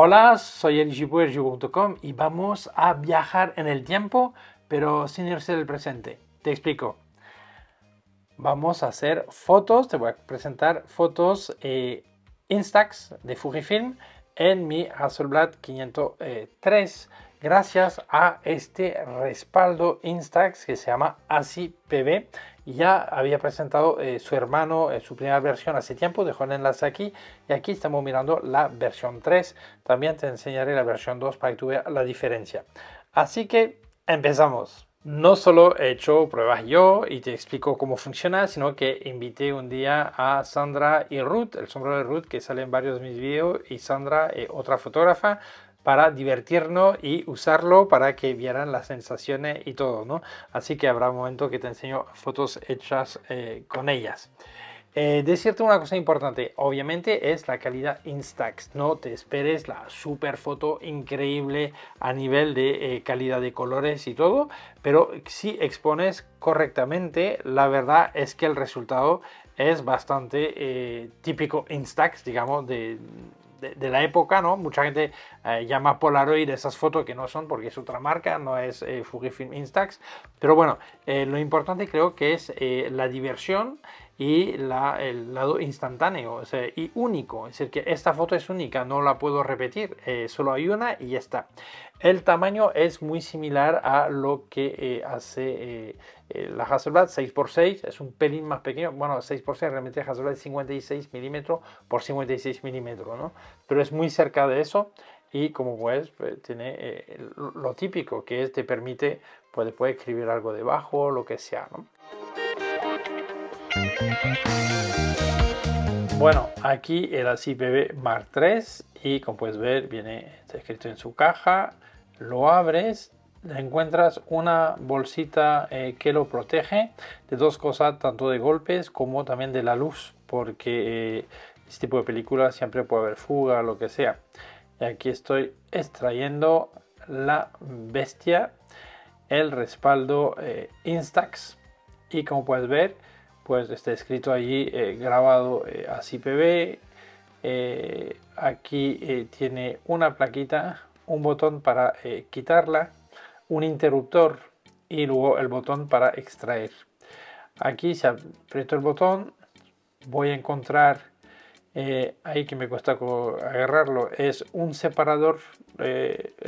Hola, soy eligibuerju.com y vamos a viajar en el tiempo, pero sin irse del presente. Te explico. Vamos a hacer fotos, te voy a presentar fotos e Instax de Fujifilm en mi Hasselblad 503 gracias a este respaldo Instax que se llama así pb ya había presentado eh, su hermano eh, su primera versión hace tiempo dejo el enlace aquí y aquí estamos mirando la versión 3 también te enseñaré la versión 2 para que tú veas la diferencia así que empezamos no solo he hecho pruebas yo y te explico cómo funciona, sino que invité un día a Sandra y Ruth, el sombrero de Ruth que sale en varios de mis videos, y Sandra, eh, otra fotógrafa, para divertirnos y usarlo para que vieran las sensaciones y todo, ¿no? Así que habrá un momento que te enseño fotos hechas eh, con ellas. Eh, decirte una cosa importante, obviamente es la calidad Instax, no te esperes la super foto increíble a nivel de eh, calidad de colores y todo, pero si expones correctamente, la verdad es que el resultado es bastante eh, típico Instax, digamos, de, la época, ¿no? Mucha gente eh, llama Polaroid esas fotos que no son porque es otra marca, no es Fujifilm Instax. Pero bueno, lo importante creo que es la diversión y la, el lado instantáneo o sea, y único. Es decir, que esta foto es única, no la puedo repetir, eh, solo hay una y ya está. El tamaño es muy similar a lo que eh, hace eh, la Hasselblad 6x6, es un pelín más pequeño, bueno, 6x6 realmente Hasselblad es 56 milímetros por 56 milímetros, ¿no? Pero es muy cerca de eso y como pues tiene lo típico que te permite pues puede escribir algo debajo, lo que sea, ¿no? Bueno, aquí el ACPB Mark III y como puedes ver viene escrito en su caja, lo abres, encuentras una bolsita eh, que lo protege de dos cosas, tanto de golpes como también de la luz, porque eh, este tipo de película siempre puede haber fuga, lo que sea. Y aquí estoy extrayendo la bestia, el respaldo eh, Instax y como puedes ver pues está escrito allí eh, grabado así eh, a eh, aquí tiene una plaquita, un botón para quitarla, un interruptor y luego el botón para extraer. Aquí se aprieto el botón, voy a encontrar, ahí que me cuesta agarrarlo, es un separador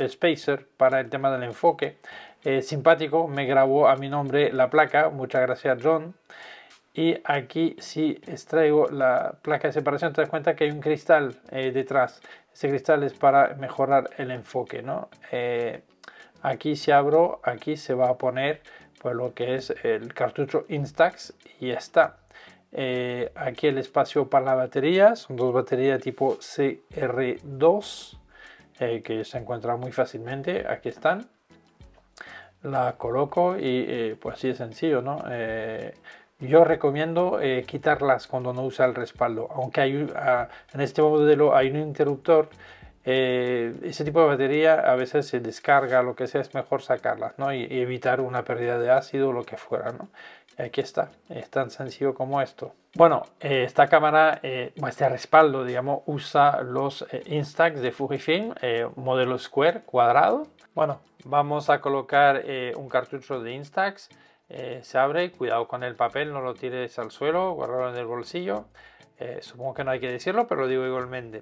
spacer para el tema del enfoque. simpático, me grabó a mi nombre la placa, muchas gracias John y aquí si extraigo la placa de separación te das cuenta que hay un cristal eh, detrás ese cristal es para mejorar el enfoque ¿no? Eh, aquí se abro aquí se va a poner pues lo que es el cartucho Instax y ya está eh, aquí el espacio para la batería son dos baterías tipo CR2 que se encuentran muy fácilmente aquí están la coloco y pues así es sencillo ¿no? Yo recomiendo eh, quitarlas cuando no usa el respaldo, aunque hay, ah, en este modelo hay un interruptor. Eh, ese tipo de batería a veces se descarga, lo que sea, es mejor sacarlas ¿no? y, evitar una pérdida de ácido o lo que fuera. ¿no? aquí está, es tan sencillo como esto. Bueno, eh, esta cámara, eh, este respaldo, digamos, usa los Instax de Fujifilm, modelo square cuadrado. Bueno, vamos a colocar un cartucho de Instax. Eh, se abre, cuidado con el papel, no lo tires al suelo, guardarlo en el bolsillo. Eh, supongo que no hay que decirlo, pero lo digo igualmente.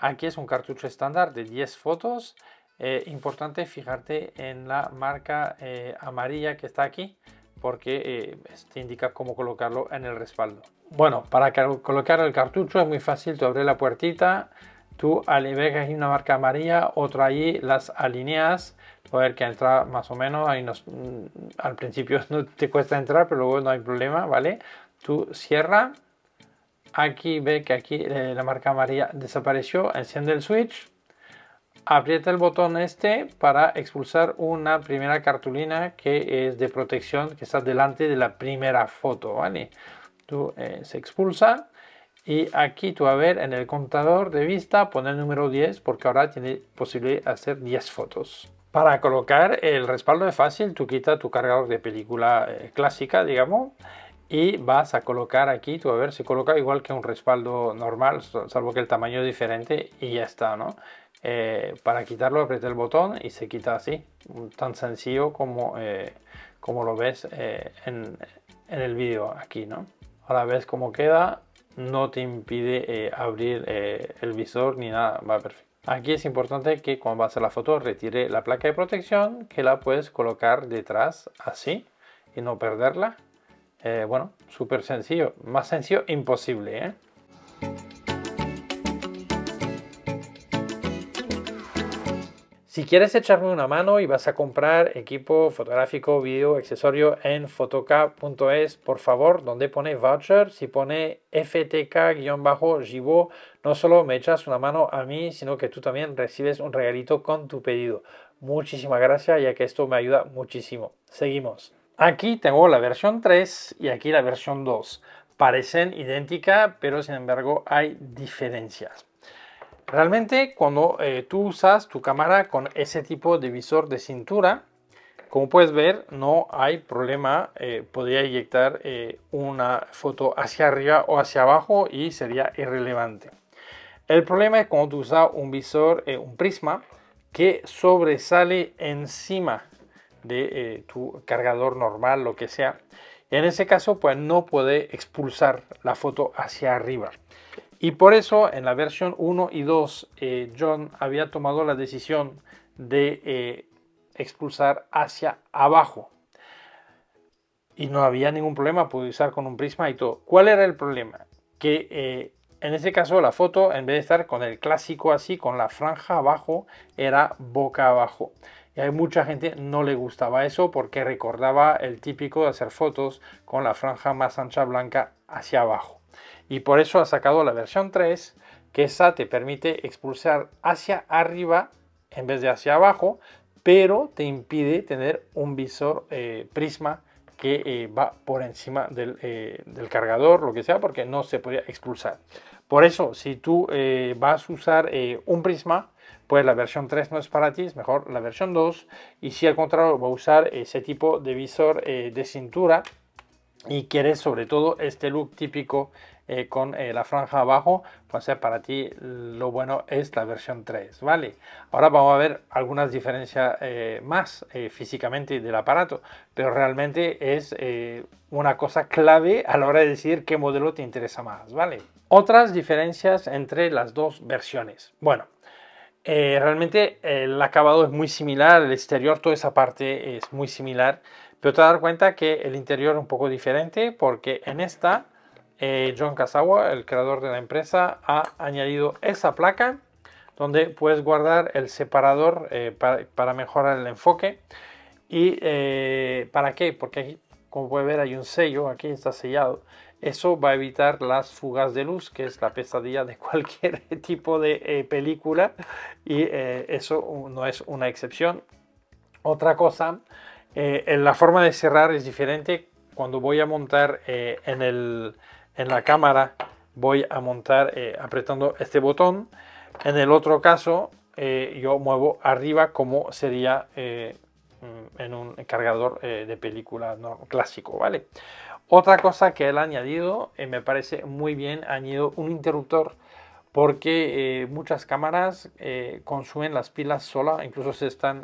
Aquí es un cartucho estándar de 10 fotos. Eh, importante fijarte en la marca amarilla que está aquí, porque te este indica cómo colocarlo en el respaldo. Bueno, para colocar el cartucho es muy fácil, te abres la puertita, tú que hay una marca amarilla, otra ahí las alineas, ver que entra más o menos, ahí nos, mm, al principio no te cuesta entrar, pero luego no hay problema, ¿vale? Tú cierra, aquí ve que aquí eh, la marca amarilla desapareció, enciende el switch, aprieta el botón este para expulsar una primera cartulina que es de protección que está delante de la primera foto, ¿vale? Tú eh, se expulsa y aquí tú a ver en el contador de vista pone el número 10 porque ahora tiene posible hacer 10 fotos. Para colocar el respaldo es fácil, tú quitas tu cargador de película eh, clásica, digamos, y vas a colocar aquí, tú a ver, se coloca igual que un respaldo normal, salvo que el tamaño es diferente y ya está, ¿no? Eh, para quitarlo aprieta el botón y se quita así, tan sencillo como, eh, como lo ves en, en el vídeo aquí, ¿no? Ahora ves cómo queda, no te impide eh, abrir eh, el visor ni nada, va perfecto. Aquí es importante que cuando vas a la foto retire la placa de protección que la puedes colocar detrás así y no perderla. Eh, bueno, súper sencillo, más sencillo imposible. Si quieres echarme una mano y vas a comprar equipo fotográfico, video, accesorio en fotoca.es, por favor, donde pone voucher, si pone ftk jibo no solo me echas una mano a mí, sino que tú también recibes un regalito con tu pedido. Muchísimas gracias, ya que esto me ayuda muchísimo. Seguimos. Aquí tengo la versión 3 y aquí la versión 2. Parecen idénticas, pero sin embargo hay diferencias. Realmente cuando eh, tú usas tu cámara con ese tipo de visor de cintura, como puedes ver no hay problema, eh, podría inyectar eh, una foto hacia arriba o hacia abajo y sería irrelevante. El problema es cuando tú usas un visor, un prisma, que sobresale encima de tu cargador normal, lo que sea. En ese caso, pues no puede expulsar la foto hacia arriba. Y por eso en la versión 1 y 2 eh, John había tomado la decisión de eh, expulsar hacia abajo. Y no había ningún problema, pude usar con un prisma y todo. ¿Cuál era el problema? Que eh, en ese caso la foto, en vez de estar con el clásico así, con la franja abajo, era boca abajo. Y hay mucha gente no le gustaba eso porque recordaba el típico de hacer fotos con la franja más ancha blanca hacia abajo y por eso ha sacado la versión 3, que esa te permite expulsar hacia arriba en vez de hacia abajo, pero te impide tener un visor eh, prisma que eh, va por encima eh, del, cargador, lo que sea, porque no se podía expulsar. Por eso, si tú vas a usar un prisma, pues la versión 3 no es para ti, es mejor la versión 2. Y si al contrario va a usar ese tipo de visor de cintura y quieres sobre todo este look típico eh, con eh, la franja abajo, pues, sea para ti lo bueno es la versión 3, ¿vale? Ahora vamos a ver algunas diferencias eh, más físicamente del aparato, pero realmente es una cosa clave a la hora de decir qué modelo te interesa más, ¿vale? Otras diferencias entre las dos versiones. Bueno, realmente el acabado es muy similar, el exterior, toda esa parte es muy similar, pero te vas dar cuenta que el interior es un poco diferente porque en esta eh, John Kazawa, el creador de la empresa, ha añadido esa placa donde puedes guardar el separador eh, para, mejorar el enfoque. ¿Y eh, para qué? Porque aquí, como puede ver, hay un sello, aquí está sellado. Eso va a evitar las fugas de luz, que es la pesadilla de cualquier tipo de película, y eso no es una excepción. Otra cosa, la forma de cerrar es diferente cuando voy a montar eh, en, el, en, la cámara, voy a montar eh, apretando este botón. En el otro caso, eh, yo muevo arriba como sería mm, en un cargador de película clásico, ¿vale? Otra cosa que él ha añadido, me parece muy bien, ha añadido un interruptor porque muchas cámaras consumen las pilas sola, incluso se están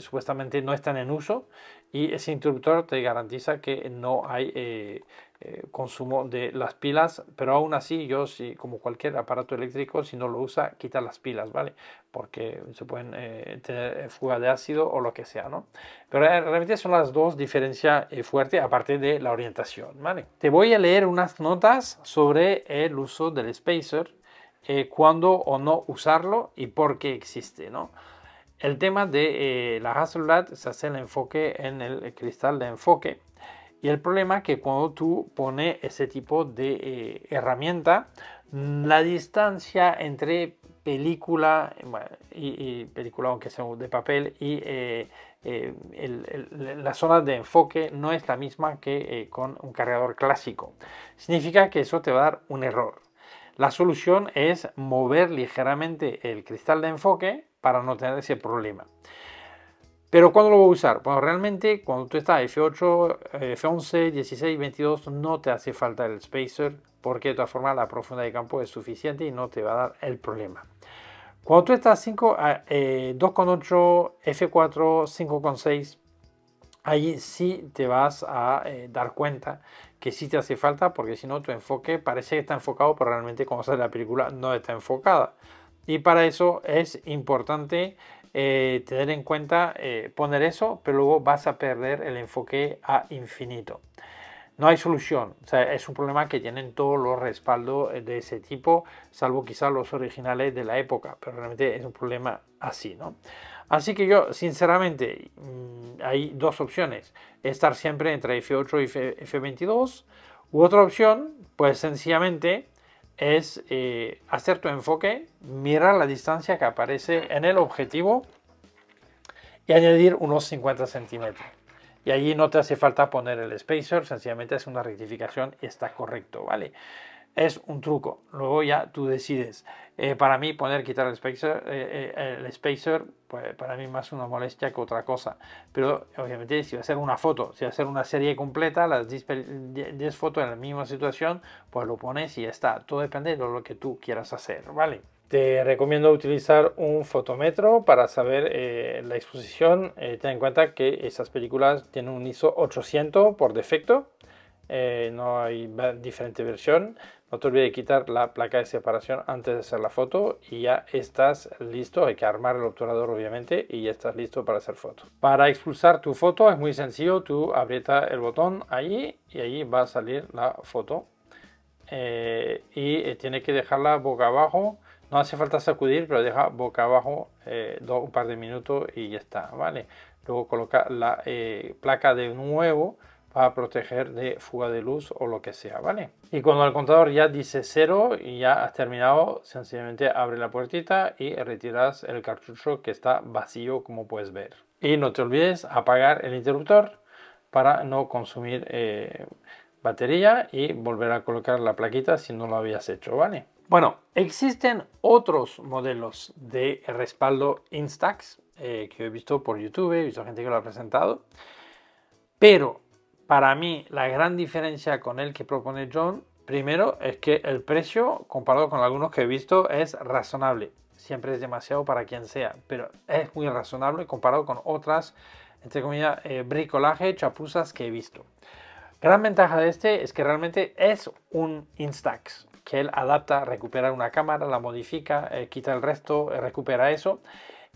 supuestamente no están en uso y ese interruptor te garantiza que no hay eh, eh, consumo de las pilas, pero aún así yo si como cualquier aparato eléctrico si no lo usa quita las pilas, ¿vale? Porque se pueden eh, tener fuga de ácido o lo que sea, ¿no? Pero realmente son las dos diferencias fuertes aparte de la orientación, ¿vale? Te voy a leer unas notas sobre el uso del spacer, cuándo o no usarlo y por qué existe, ¿no? el tema de eh, la Hasselblad se hace el enfoque en el cristal de enfoque. Y el problema es que cuando tú pones ese tipo de eh, herramienta, la distancia entre película y, película, aunque sea de papel, y eh, la zona de enfoque no es la misma que con un cargador clásico. Significa que eso te va a dar un error. La solución es mover ligeramente el cristal de enfoque para no tener ese problema. Pero cuando lo voy a usar? Bueno, realmente cuando tú estás F8, F11, 16, 22 no te hace falta el spacer porque de todas formas la profundidad de campo es suficiente y no te va a dar el problema. Cuando tú estás 5, 2.8, F4, 5.6, ahí sí te vas a eh, dar cuenta que sí te hace falta porque si no tu enfoque parece que está enfocado pero realmente como sale la película no está enfocada. Y para eso es importante eh, tener en cuenta eh, poner eso, pero luego vas a perder el enfoque a infinito. No hay solución, o sea, es un problema que tienen todos los respaldos eh, de ese tipo, salvo quizás los originales de la época, pero realmente es un problema así, ¿no? Así que yo, sinceramente, mm, hay dos opciones, estar siempre entre F8 y F22, u otra opción, pues sencillamente es eh, hacer tu enfoque, mirar la distancia que aparece en el objetivo y añadir unos 50 centímetros. Y allí no te hace falta poner el spacer, sencillamente es una rectificación y está correcto, ¿vale? es un truco. Luego ya tú decides. Eh, para mí poner quitar el spacer, eh, eh, el spacer, pues para mí más una molestia que otra cosa. Pero obviamente si va a ser una foto, si va a ser una serie completa, las 10 fotos en la misma situación, pues lo pones y ya está. Todo depende de lo que tú quieras hacer, ¿vale? Te recomiendo utilizar un fotómetro para saber la exposición. ten en cuenta que esas películas tienen un ISO 800 por defecto. Eh, no hay diferente versión. No te olvides de quitar la placa de separación antes de hacer la foto y ya estás listo. Hay que armar el obturador obviamente y ya estás listo para hacer foto. Para expulsar tu foto es muy sencillo. Tú aprieta el botón ahí y ahí va a salir la foto. Eh, y eh, tiene que dejarla boca abajo. No hace falta sacudir, pero deja boca abajo un par de minutos y ya está. ¿vale? Luego coloca la placa de nuevo proteger de fuga de luz o lo que sea, ¿vale? Y cuando el contador ya dice cero y ya has terminado, sencillamente abre la puertita y retiras el cartucho que está vacío como puedes ver. Y no te olvides apagar el interruptor para no consumir eh, batería y volver a colocar la plaquita si no lo habías hecho, ¿vale? Bueno, existen otros modelos de respaldo Instax eh, que he visto por YouTube, he visto gente que lo ha presentado, pero para mí, la gran diferencia con el que propone John, primero, es que el precio, comparado con algunos que he visto, es razonable. Siempre es demasiado para quien sea, pero es muy razonable comparado con otras, entre comillas, eh, bricolaje, chapuzas que he visto. Gran ventaja de este es que realmente es un Instax, que él adapta, recupera una cámara, la modifica, eh, quita el resto, eh, recupera eso.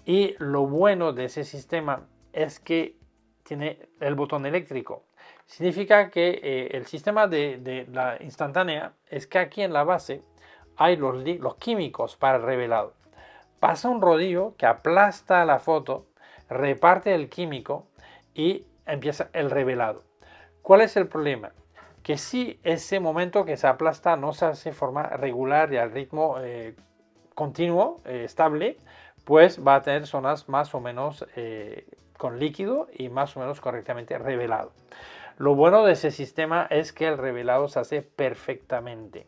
Y lo bueno de ese sistema es que tiene el botón eléctrico significa que eh, el sistema de, la instantánea es que aquí en la base hay los, químicos para el revelado. Pasa un rodillo que aplasta la foto, reparte el químico y empieza el revelado. ¿Cuál es el problema? Que si ese momento que se aplasta no se hace de forma regular y al ritmo eh, continuo, eh, estable, pues va a tener zonas más o menos con líquido y más o menos correctamente revelado. Lo bueno de ese sistema es que el revelado se hace perfectamente.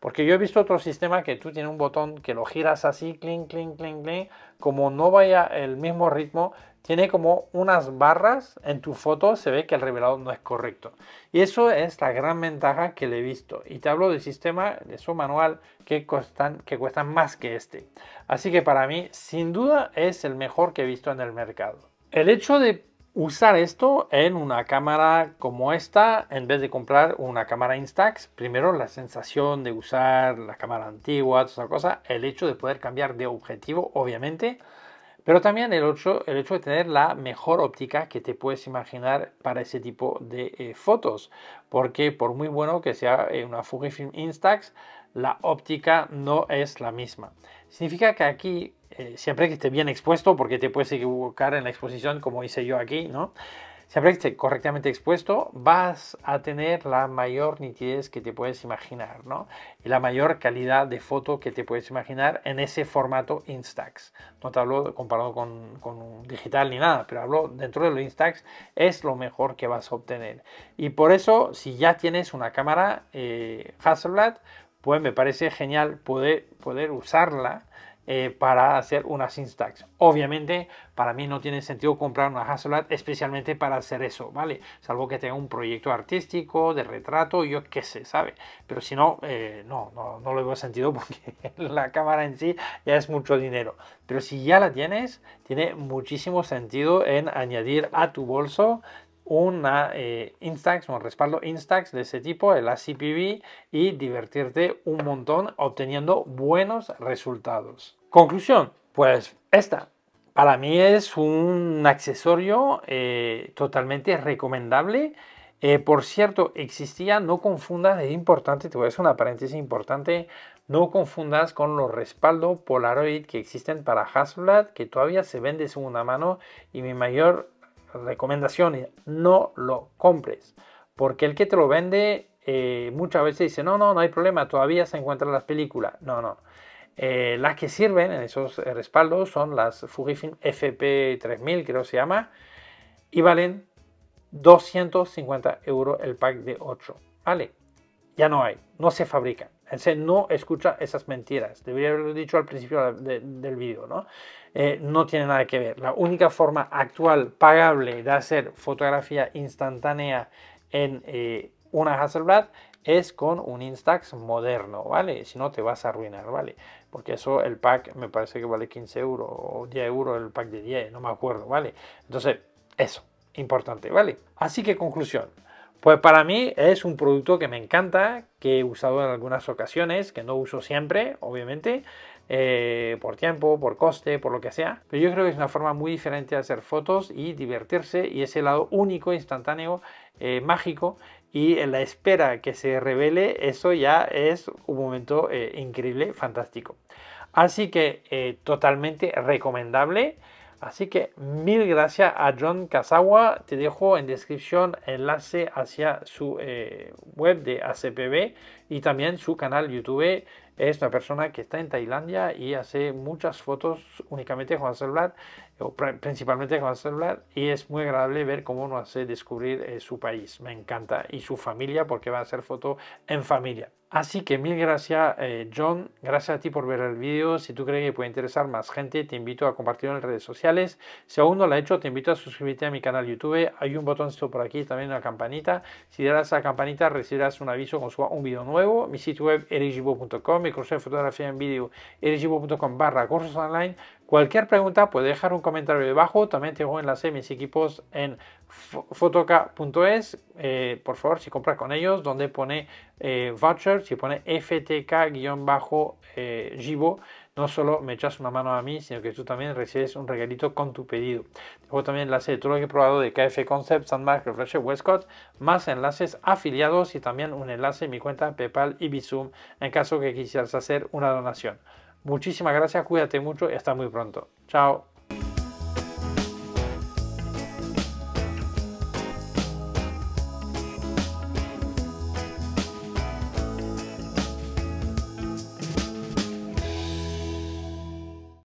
Porque yo he visto otro sistema que tú tienes un botón que lo giras así, clink, clink, clink, clink. Como no vaya el mismo ritmo, tiene como unas barras en tu foto, se ve que el revelado no es correcto. Y eso es la gran ventaja que le he visto. Y te hablo del sistema de su manual que cuestan, que cuestan más que este. Así que para mí, sin duda, es el mejor que he visto en el mercado. El hecho de usar esto en una cámara como esta, en vez de comprar una cámara Instax, primero la sensación de usar la cámara antigua, cosa, el hecho de poder cambiar de objetivo, obviamente, pero también el hecho, el hecho de tener la mejor óptica que te puedes imaginar para ese tipo de eh, fotos, porque por muy bueno que sea eh, una Fujifilm Instax, la óptica no es la misma. Significa que aquí, eh, siempre que esté bien expuesto, porque te puedes equivocar en la exposición como hice yo aquí, ¿no? Siempre que esté correctamente expuesto, vas a tener la mayor nitidez que te puedes imaginar, ¿no? Y la mayor calidad de foto que te puedes imaginar en ese formato Instax. No te hablo comparado con, un digital ni nada, pero hablo dentro de los Instax, es lo mejor que vas a obtener. Y por eso, si ya tienes una cámara eh, Hasselblad, pues me parece genial poder, poder usarla eh, para hacer unas instax. Obviamente, para mí no tiene sentido comprar una Hasselblad especialmente para hacer eso, ¿vale? Salvo que tenga un proyecto artístico, de retrato, yo qué sé, ¿sabe? Pero si no, eh, no, no, no lo veo sentido porque la cámara en sí ya es mucho dinero. Pero si ya la tienes, tiene muchísimo sentido en añadir a tu bolso una eh, Instax, un respaldo Instax de ese tipo, el ACPV, y divertirte un montón obteniendo buenos resultados. Conclusión, pues esta. Para mí es un accesorio eh, totalmente recomendable. Eh, por cierto, existía, no confundas, es importante, te voy a hacer una paréntesis importante, no confundas con los respaldos Polaroid que existen para Hasselblad, que todavía se vende de segunda mano y mi mayor recomendaciones, no lo compres, porque el que te lo vende eh, muchas veces dice, no, no, no hay problema, todavía se encuentran las películas. No, no. Eh, las que sirven en esos eh, respaldos son las Fujifilm FP3000, creo que se llama, y valen 250 euros el pack de 8. Vale, ya no hay, no se fabrican no escucha esas mentiras. Debería haberlo dicho al principio del vídeo, ¿no? Eh, no tiene nada que ver. La única forma actual pagable de hacer fotografía instantánea en eh, una Hasselblad es con un Instax moderno, ¿vale? Si no te vas a arruinar, ¿vale? Porque eso, el pack me parece que vale 15 euros o 10 euros el pack de 10, no me acuerdo, ¿vale? Entonces, eso, importante, ¿vale? Así que conclusión. Pues para mí es un producto que me encanta, que he usado en algunas ocasiones, que no uso siempre, obviamente, eh, por tiempo, por coste, por lo que sea. Pero yo creo que es una forma muy diferente de hacer fotos y divertirse y ese lado único, instantáneo, eh, mágico y en la espera que se revele, eso ya es un momento eh, increíble, fantástico. Así que totalmente recomendable. Así que mil gracias a John Kazawa. Te dejo en descripción enlace hacia su eh, web de ACPB y también su canal YouTube. Es una persona que está en Tailandia y hace muchas fotos únicamente con el celular principalmente con el celular, y es muy agradable ver cómo uno hace descubrir eh, su país, me encanta, y su familia, porque va a hacer foto en familia. Así que mil gracias eh, John, gracias a ti por ver el vídeo, si tú crees que puede interesar más gente te invito a compartirlo en redes sociales, si aún no lo has hecho te invito a suscribirte a mi canal YouTube, hay un botón por aquí, también una campanita, si das a la campanita recibirás un aviso con suba un vídeo nuevo, mi sitio web erigibo.com, mi curso de fotografía en vídeo erigibo.com barra cursos online, Cualquier pregunta puede dejar un comentario debajo. También tengo enlace a mis equipos en fotoca.es. Eh, por favor, si compras con ellos, donde pone eh, voucher, si pone ftk jibo eh, no solo me echas una mano a mí, sino que tú también recibes un regalito con tu pedido. Tengo también enlace de todo lo que he probado de KF Concept, Sandmark, Refresh, Westcott, más enlaces afiliados y también un enlace a mi cuenta PayPal y Bizum en caso que quisieras hacer una donación. Muchísimas gracias, cuídate mucho y hasta muy pronto. Chao.